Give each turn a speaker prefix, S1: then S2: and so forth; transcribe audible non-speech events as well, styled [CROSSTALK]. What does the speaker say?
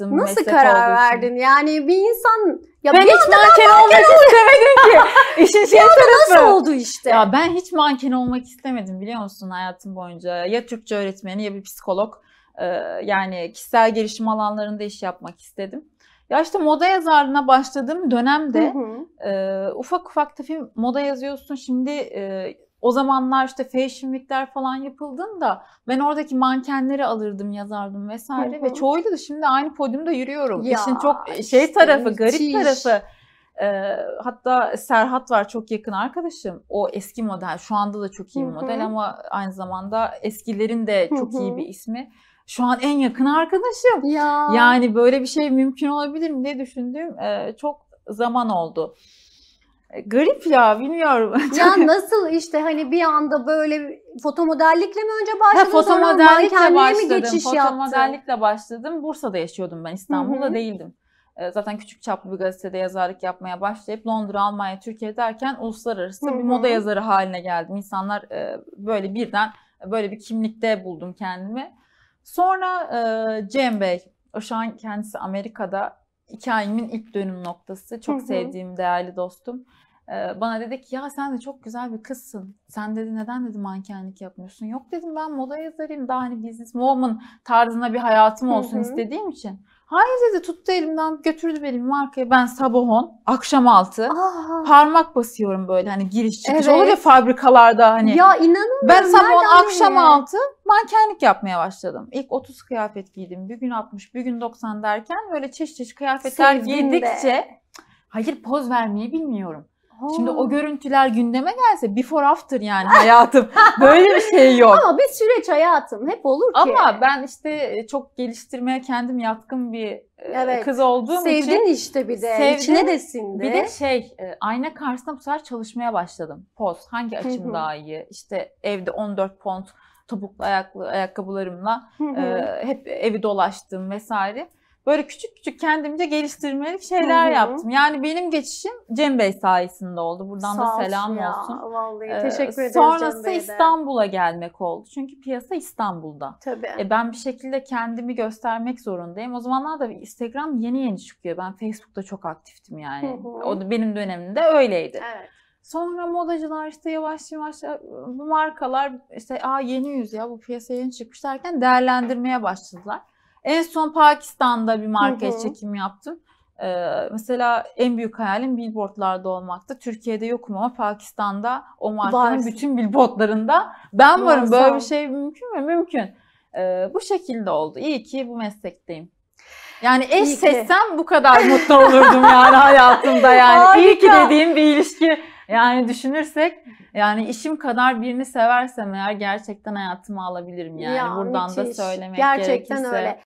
S1: yaptım. Nasıl karar verdin? Yani bir insan ya ben hiç manken ben olmak istemedim ki. [LAUGHS] İşin şey tarafı. nasıl oldu işte? Ya ben hiç manken olmak istemedim biliyor musun hayatım boyunca. Ya Türkçe öğretmeni ya bir psikolog. Ee, yani kişisel gelişim alanlarında iş yapmak istedim. Ya işte moda yazarlığına başladığım dönemde hı hı. E, ufak ufak tabii moda yazıyorsun. Şimdi e, o zamanlar işte Fashion Week'ler falan yapıldığında ben oradaki mankenleri alırdım, yazardım vesaire Hı-hı. ve çoğuyla da şimdi aynı podyumda yürüyorum. Ya, İşin çok şey işte, tarafı, garip çiş. tarafı. E, hatta Serhat var çok yakın arkadaşım. O eski model, şu anda da çok iyi bir model Hı-hı. ama aynı zamanda eskilerin de çok Hı-hı. iyi bir ismi şu an en yakın arkadaşım. Ya. Yani böyle bir şey mümkün olabilir mi diye düşündüğüm e, çok zaman oldu. Garip ya bilmiyorum. [LAUGHS] Ya nasıl işte hani bir anda böyle foto modellikle mi önce başladın? Ha, modellikle başladım. Mi geçiş fotomodellikle yaptın? başladım. Bursa'da yaşıyordum ben İstanbul'da Hı-hı. değildim. Ee, zaten küçük çaplı bir gazetede yazarlık yapmaya başlayıp Londra, Almanya, Türkiye derken uluslararası Hı-hı. bir moda yazarı haline geldim. İnsanlar e, böyle birden böyle bir kimlikte buldum kendimi. Sonra e, Cem Bey, şu an kendisi Amerika'da hikayemin ilk dönüm noktası. Çok Hı-hı. sevdiğim değerli dostum. Ee, bana dedi ki ya sen de çok güzel bir kızsın. Sen dedi neden dedi mankenlik yapmıyorsun? Yok dedim ben moda yazarıyım. Daha hani business woman tarzında bir hayatım olsun Hı-hı. istediğim için. Hayır dedi tuttu elimden götürdü benim markayı Ben sabah 10, akşam 6 Aa. parmak basıyorum böyle hani giriş çıkış evet. olur ya fabrikalarda hani. Ya inanın. Ben sabah 10, akşam 6 mankenlik yapmaya başladım. İlk 30 kıyafet giydim. Bir gün 60, bir gün 90 derken böyle çeşit çeşit kıyafetler Sevgin giydikçe hayır poz vermeyi bilmiyorum. Şimdi o görüntüler gündeme gelse before after yani hayatım. [LAUGHS] Böyle bir şey yok. Ama bir süreç hayatım. Hep olur ki. Ama ben işte e, çok geliştirmeye kendim yatkın bir e, evet. kız olduğum Sevdin için. Sevdin işte bir de. Sevdim. İçine de sindi. Bir de şey e, ayna karşısında bu sefer çalışmaya başladım. Poz. Hangi açım daha iyi? İşte evde 14 pont topuklu ayaklı ayakkabılarımla e, hep evi dolaştım vesaire. Böyle küçük küçük kendimce geliştirmelik şeyler Hı-hı. yaptım. Yani benim geçişim Cem Bey sayesinde oldu. Buradan Sağ da selam ya, olsun. Vallahi ee, teşekkür ederiz Sonrası İstanbul'a gelmek oldu. Çünkü piyasa İstanbul'da. Tabii. E, ben bir şekilde kendimi göstermek zorundayım. O zamanlar da Instagram yeni yeni çıkıyor. Ben Facebook'ta çok aktiftim yani. Hı-hı. O da benim dönemimde öyleydi. Evet. Sonra modacılar işte yavaş yavaş e, bu markalar işte a yeni yüz ya bu piyasaya yeni çıkmış derken değerlendirmeye başladılar. En son Pakistan'da bir market hı çekim yaptım. Ee, mesela en büyük hayalim billboardlarda olmaktı. Türkiye'de yokum ama Pakistan'da o markanın Varsın. bütün billboardlarında ben varım. Varsan. Böyle bir şey mümkün mü? Mümkün. Ee, bu şekilde oldu. İyi ki bu meslekteyim. Yani eş seçsem bu kadar mutlu olurdum yani hayatımda yani. [LAUGHS] Harika. İyi ki dediğim bir ilişki yani düşünürsek yani işim kadar birini seversem eğer gerçekten hayatıma alabilirim yani. Ya, Buradan müthiş. da söylemek gerçekten gerekirse. Gerçekten öyle.